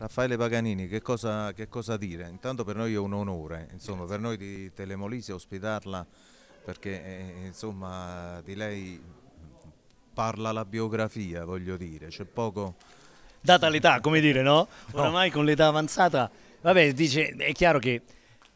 Raffaele Paganini, che cosa, che cosa, dire? Intanto per noi è un onore, insomma, per noi di Telemolisi ospitarla perché eh, eh, insomma, di lei parla la biografia, voglio dire, c'è poco... Data l'età, come dire, no? Oramai no. con l'età avanzata, vabbè, dice, è chiaro che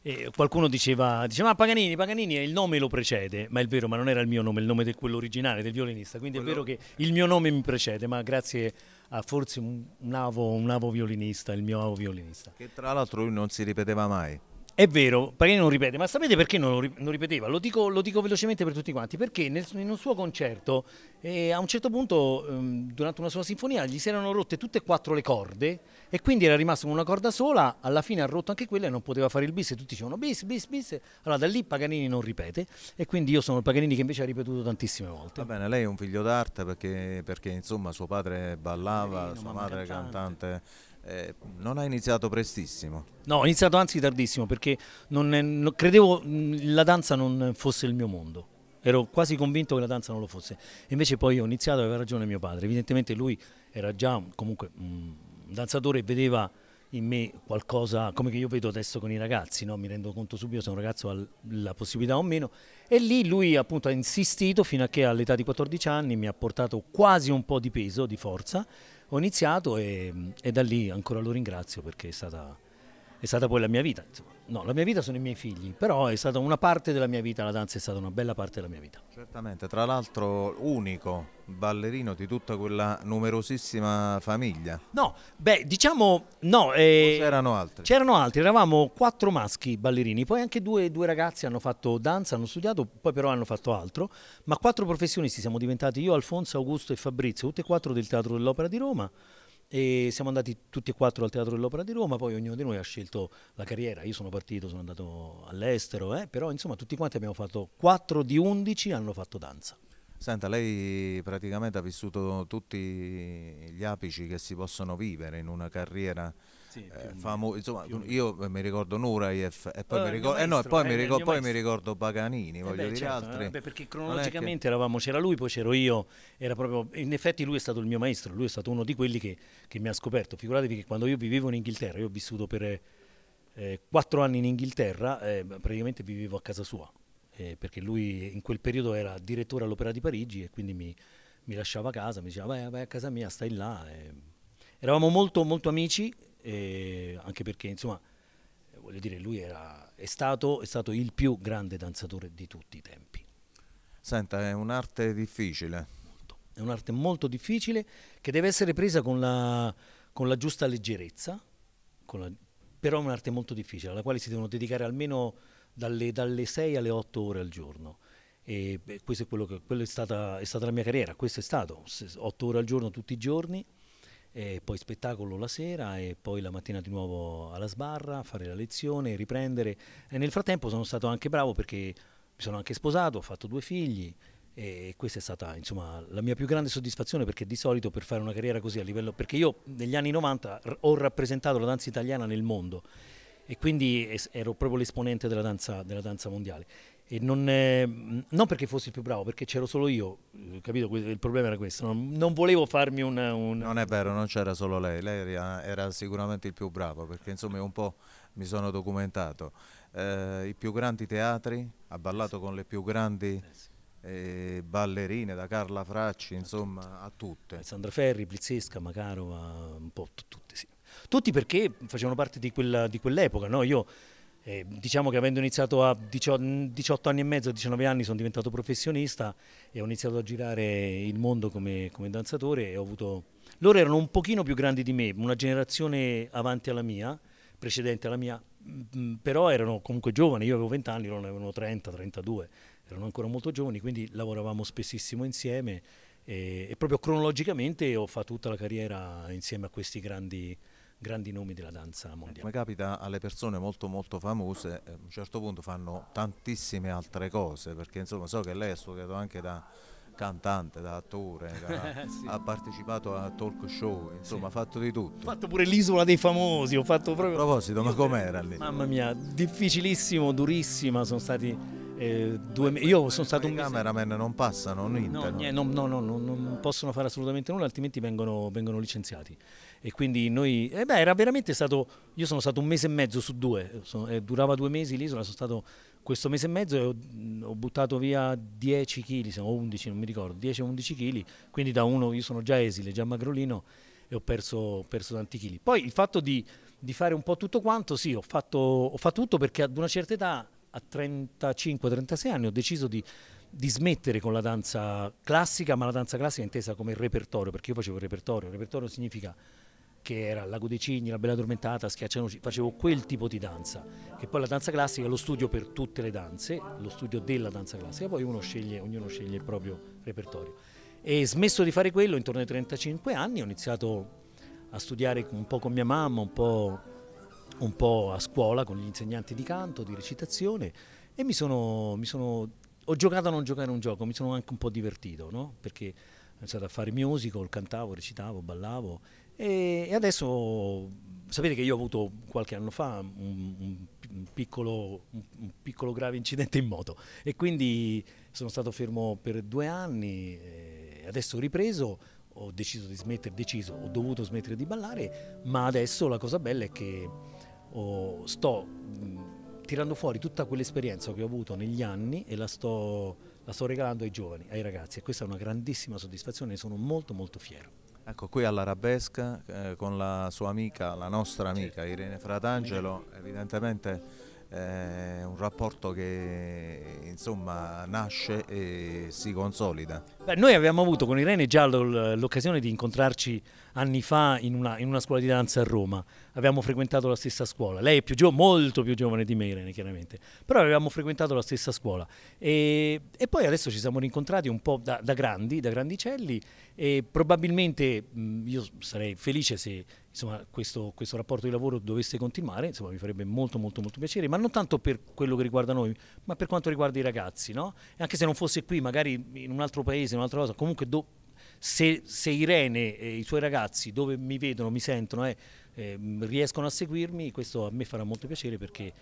eh, qualcuno diceva, diceva, ma Paganini, Paganini il nome lo precede, ma è vero, ma non era il mio nome, il nome di quello originale, del violinista, quindi quello... è vero che il mio nome mi precede, ma grazie a ah, forse un avo, un avo violinista, il mio avo violinista. Che tra l'altro lui non si ripeteva mai. È vero, perché non ripete, ma sapete perché non, non ripeteva? Lo dico, lo dico, velocemente per tutti quanti, perché nel, un suo concerto eh, a un certo punto ehm, durante una sua sinfonia gli si erano rotte tutte e quattro le corde e quindi era rimasto con una corda sola, alla fine ha rotto anche quella e non poteva fare il bis e tutti dicevano bis, bis, bis, allora da lì Paganini non ripete e quindi io sono il Paganini che invece ha ripetuto tantissime volte. Va bene, lei è un figlio d'arte perché, perché insomma suo padre ballava, Carino, eh, sua madre cantante. cantante eh, non ha iniziato prestissimo? No, ho iniziato anzi tardissimo perché non, non, credevo mm, la danza non fosse il mio mondo. Ero quasi convinto che la danza non lo fosse. Invece poi ho iniziato, aveva ragione mio padre. Evidentemente lui era già comunque mm, un danzatore e vedeva in me qualcosa come che io vedo adesso con i ragazzi, no? mi rendo conto subito se un ragazzo ha la possibilità o meno. E lì lui appunto ha insistito fino a che all'età di 14 anni mi ha portato quasi un po' di peso, di forza, ho iniziato e, e da lì ancora lo ringrazio perché è stata è stata poi la mia vita. No, la mia vita sono i miei figli, però è stata una parte della mia vita, la danza è stata una bella parte della mia vita. Certamente, tra l'altro unico ballerino di tutta quella numerosissima famiglia. No, beh, diciamo no. Eh, c'erano altri? C'erano altri, eravamo quattro maschi ballerini, poi anche due, due, ragazzi hanno fatto danza, hanno studiato, poi però hanno fatto altro, ma quattro professionisti siamo diventati io, Alfonso, Augusto e Fabrizio, tutti e quattro del Teatro dell'Opera di Roma e siamo andati tutti e quattro al Teatro dell'Opera di Roma, poi ognuno di noi ha scelto la carriera, io sono partito, sono andato all'estero, eh, però insomma tutti quanti abbiamo fatto, 4 di 11 hanno fatto danza. Senta, lei praticamente ha vissuto tutti gli apici che si possono vivere in una carriera sì, eh, famoso. Insomma, io eh, mi ricordo Nurayev e eh, poi, eh, mi, ricordo, maestro, eh no, poi, mi, ricordo, poi mi, ricordo, Paganini, eh voglio beh, dire certo, altri. Beh, perché cronologicamente che... eravamo, c'era lui, poi c'ero io, era proprio, in effetti lui è stato il mio maestro, lui è stato uno di quelli che, che mi ha scoperto. Figuratevi che quando io vivevo in Inghilterra, io ho vissuto per quattro anni in Inghilterra, praticamente vivevo a casa sua, perché lui in quel periodo era direttore all'Opera di Parigi e quindi mi, mi lasciava a casa, mi diceva vai, vai a casa mia, stai là. eravamo molto, molto amici eh, anche perché insomma, eh, voglio dire, lui era, è, stato, è stato il più grande danzatore di tutti i tempi. Senta, è un'arte difficile. Molto. È un'arte molto difficile che deve essere presa con la, con la giusta leggerezza, la, però è un'arte molto difficile, alla quale si devono dedicare almeno dalle, dalle 6 alle 8 ore al giorno. E beh, questo è quello che è stata, è stata la mia carriera, questo è stato 8 ore al giorno tutti i giorni e poi spettacolo la sera e poi la mattina di nuovo alla sbarra, fare la lezione, riprendere. E nel frattempo sono stato anche bravo perché mi sono anche sposato, ho fatto due figli e questa è stata insomma, la mia più grande soddisfazione perché di solito per fare una carriera così a livello perché io negli anni 90 ho rappresentato la danza italiana nel mondo e quindi ero proprio l'esponente della danza, della danza mondiale e non, eh, non, perché fossi il più bravo, perché c'ero solo io, eh, capito? Il problema era questo, non, non volevo farmi un... una, Non è vero, non c'era solo lei, lei era, era, sicuramente il più bravo, perché insomma un po' mi sono documentato. Eh, I più grandi teatri, ha ballato con le più grandi eh, eh ballerine, da Carla Fracci, insomma, a tutte. Alessandra Ferri, Blizzesca, Macaro, un po' tutte, sì. Tutti perché facevano parte di, quella, di quell'epoca, no? Io eh, diciamo che avendo iniziato a 18 anni e mezzo, 19 anni sono diventato professionista e ho iniziato a girare il mondo come, come danzatore e ho avuto... Loro erano un pochino più grandi di me, una generazione avanti alla mia, precedente alla mia, mm, però erano comunque giovani, io avevo 20 anni, loro ne avevano 30, 32, erano ancora molto giovani, quindi lavoravamo spessissimo insieme e, e proprio cronologicamente ho fatto tutta la carriera insieme a questi grandi grandi nomi della danza ecco, mondiale. Come capita alle persone molto molto famose, eh, a un certo punto fanno tantissime altre cose, perché insomma so che lei ha studiato anche da cantante, da attore, da, sì. ha partecipato a talk show, insomma ha fatto di tutto. Ho fatto pure l'isola dei famosi, ho fatto proprio... A proposito, ma com'era lì? Mamma mia, difficilissimo, durissima, sono stati eh, due, io sono stato un... I cameraman non passano, non no, no, no, no, non possono fare assolutamente nulla, altrimenti vengono, vengono licenziati. E quindi noi... Eh beh, era veramente stato... Io sono stato un mese e mezzo su due, sono, eh, durava due mesi l'isola, sono stato questo mese e mezzo e ho, ho, buttato via 10 kg, o 11, non mi ricordo, 10-11 kg, quindi da uno io sono già esile, già magrolino e ho perso, perso tanti chili. Poi il fatto di, di, fare un po' tutto quanto, sì, ho fatto, ho fatto tutto perché ad una certa età a 35-36 anni ho deciso di, di, smettere con la danza classica, ma la danza classica è intesa come repertorio, perché io facevo il repertorio, il repertorio significa che era Lago dei Cigni, La Bella Addormentata, Schiaccianoci, facevo quel tipo di danza, che poi la danza classica è lo studio per tutte le danze, lo studio della danza classica, poi uno sceglie, ognuno sceglie il proprio repertorio. E smesso di fare quello intorno ai 35 anni, ho iniziato a studiare un po' con mia mamma, un po' un po' a scuola con gli insegnanti di canto, di recitazione e mi sono, mi sono ho giocato a non giocare un gioco, mi sono anche un po' divertito, no? perché ho iniziato a fare musical, cantavo, recitavo, ballavo e, e adesso sapete che io ho avuto qualche anno fa un, un, un, piccolo, un, piccolo, grave incidente in moto e quindi sono stato fermo per due anni e adesso ho ripreso, ho deciso di smettere, deciso, ho dovuto smettere di ballare, ma adesso la cosa bella è che sto mh, mm, tirando fuori tutta quell'esperienza che ho avuto negli anni e la sto, la sto regalando ai giovani, ai ragazzi e questa è una grandissima soddisfazione ne sono molto molto fiero. Ecco, qui all'Arabesca eh, con la sua amica, la nostra amica Irene Fratangelo, evidentemente eh, un rapporto che insomma nasce e si consolida. Beh, noi abbiamo avuto con Irene già l'occasione di incontrarci anni fa in una, in una, scuola di danza a Roma, abbiamo frequentato la stessa scuola, lei è più molto più giovane di me Irene chiaramente, però avevamo frequentato la stessa scuola e, e poi adesso ci siamo rincontrati un po' da, da grandi, da grandicelli e probabilmente mh, io sarei felice se insomma, questo, questo, rapporto di lavoro dovesse continuare, insomma, mi farebbe molto, molto, molto piacere, ma non tanto per quello che riguarda noi, ma per quanto riguarda i ragazzi, no? anche se non fosse qui, magari in un altro paese, in un'altra cosa, comunque se, se, Irene e i suoi ragazzi, dove mi vedono, mi sentono, eh, eh, riescono a seguirmi, questo a me farà molto piacere perché,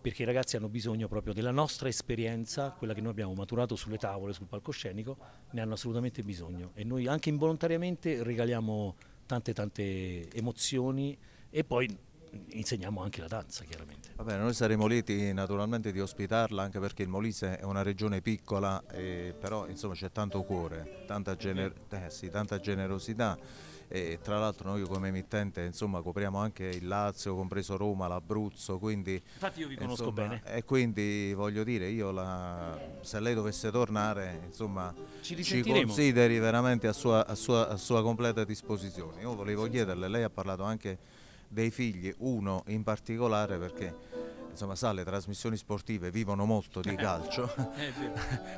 perché i ragazzi hanno bisogno proprio della nostra esperienza, quella che noi abbiamo maturato sulle tavole, sul palcoscenico, ne hanno assolutamente bisogno e noi anche involontariamente regaliamo tante tante emozioni e poi insegniamo anche la danza chiaramente. Va bene, noi saremo lieti naturalmente di ospitarla anche perché il Molise è una regione piccola, eh, però insomma c'è tanto cuore, tanta, gener eh sì, tanta generosità e tra l'altro noi come emittente insomma copriamo anche il Lazio, compreso Roma, l'Abruzzo, quindi... Infatti io vi conosco insomma, bene. E quindi voglio dire, io la, se lei dovesse tornare insomma ci, ci consideri veramente a sua, a, sua, a sua completa disposizione. Io volevo chiederle, lei ha parlato anche dei figli, uno in particolare perché insomma sa le trasmissioni sportive vivono molto di eh. calcio, eh,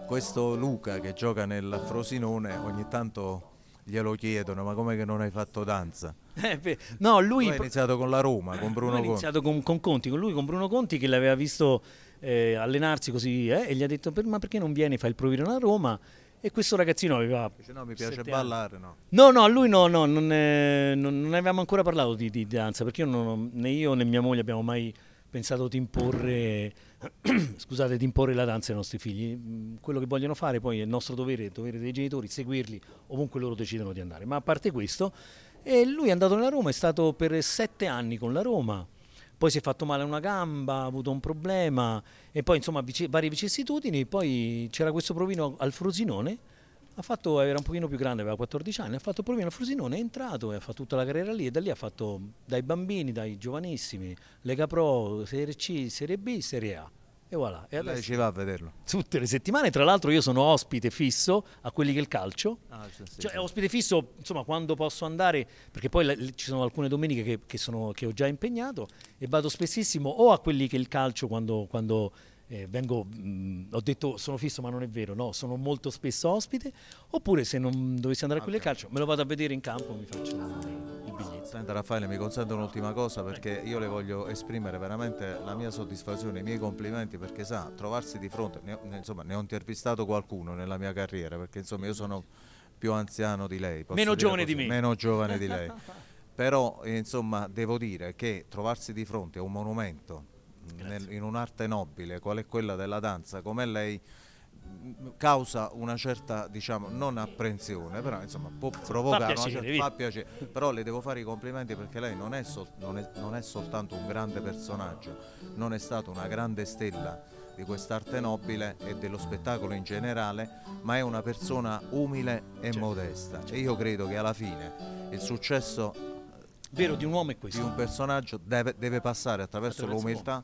questo Luca che gioca nel Frosinone ogni tanto glielo chiedono, ma come che non hai fatto danza? Eh, no, lui ha iniziato con la Roma, con Bruno Conti. Ha iniziato con, Conti, con lui, con Bruno Conti che l'aveva visto eh, allenarsi così eh, e gli ha detto ma perché non vieni, fai il provino alla Roma? E questo ragazzino aveva... Dice no, mi piace ballare, anni. no? No, no, a lui no, no non, è, eh, non, non, avevamo ancora parlato di, di danza, perché io non, né io né mia moglie abbiamo mai pensato di imporre, scusate, di imporre la danza ai nostri figli. Mm, quello che vogliono fare poi è il nostro dovere, il dovere dei genitori, seguirli ovunque loro decidano di andare. Ma a parte questo, eh, lui è andato nella Roma, è stato per sette anni con la Roma, poi si è fatto male a una gamba, ha avuto un problema e poi insomma vic varie vicissitudini, poi c'era questo provino al Frosinone, fatto, era un pochino più grande, aveva 14 anni, ha fatto il provino al Frosinone, è entrato e ha fatto tutta la carriera lì e da lì ha fatto dai bambini, dai giovanissimi, Lega Pro, Serie C, Serie B, Serie A. E voilà. E adesso... Lei ci va a vederlo? Tutte le settimane, tra l'altro io sono ospite fisso a quelli che è il calcio. Ah, sì, cioè, sì. Ospite fisso, insomma, quando posso andare, perché poi ci sono alcune domeniche che, che, sono, che, ho già impegnato e vado spessissimo o a quelli che è il calcio quando, quando eh, vengo, mh, mm, ho detto sono fisso ma non è vero, no, sono molto spesso ospite, oppure se non dovessi andare a quelli okay. del calcio me lo vado a vedere in campo, mi faccio... Senta Raffaele, mi consente un'ultima cosa perché io le voglio esprimere veramente la mia soddisfazione, i miei complimenti perché sa, trovarsi di fronte, ne insomma ne ho intervistato qualcuno nella mia carriera perché insomma io sono più anziano di lei. Meno giovane così, di me. Meno giovane di lei. Però insomma devo dire che trovarsi di fronte a un monumento nel, in un'arte nobile qual è quella della danza, come lei causa una certa diciamo non apprensione però insomma può provocare cioè, fa piacere, certa, fa piacere. però le devo fare i complimenti perché lei non è, sol, non, è, non è, soltanto un grande personaggio non è stata una grande stella di quest'arte nobile e dello spettacolo in generale ma è una persona umile e certo, certo. modesta certo. e io credo che alla fine il successo vero di un uomo è questo di un personaggio deve, deve passare attraverso, attraverso l'umiltà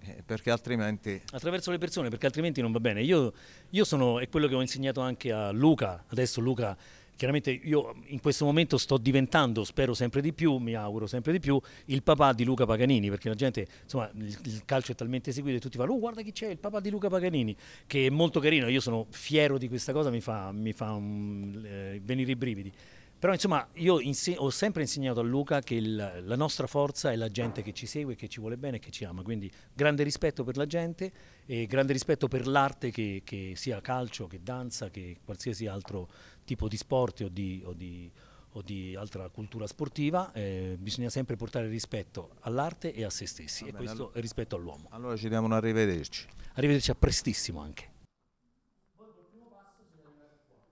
eh, perché altrimenti... Attraverso le persone, perché altrimenti non va bene. Io, io sono, è quello che ho insegnato anche a Luca, adesso Luca chiaramente io in questo momento sto diventando, spero sempre di più, mi auguro sempre di più, il papà di Luca Paganini, perché la gente, insomma, il, calcio è talmente seguito e tutti fanno, oh guarda chi c'è, il papà di Luca Paganini, che è molto carino, io sono fiero di questa cosa, mi fa, mi fa um, eh, venire i brividi. Però insomma io ho sempre insegnato a Luca che il, la nostra forza è la gente che ci segue, che ci vuole bene e che ci ama, quindi grande rispetto per la gente e grande rispetto per l'arte che, che, sia calcio, che danza, che qualsiasi altro tipo di sport o di, o di, o di altra cultura sportiva, eh, bisogna sempre portare rispetto all'arte e a se stessi Va e bene, questo allora, rispetto all'uomo. Allora ci diamo un arrivederci. Arrivederci a prestissimo anche.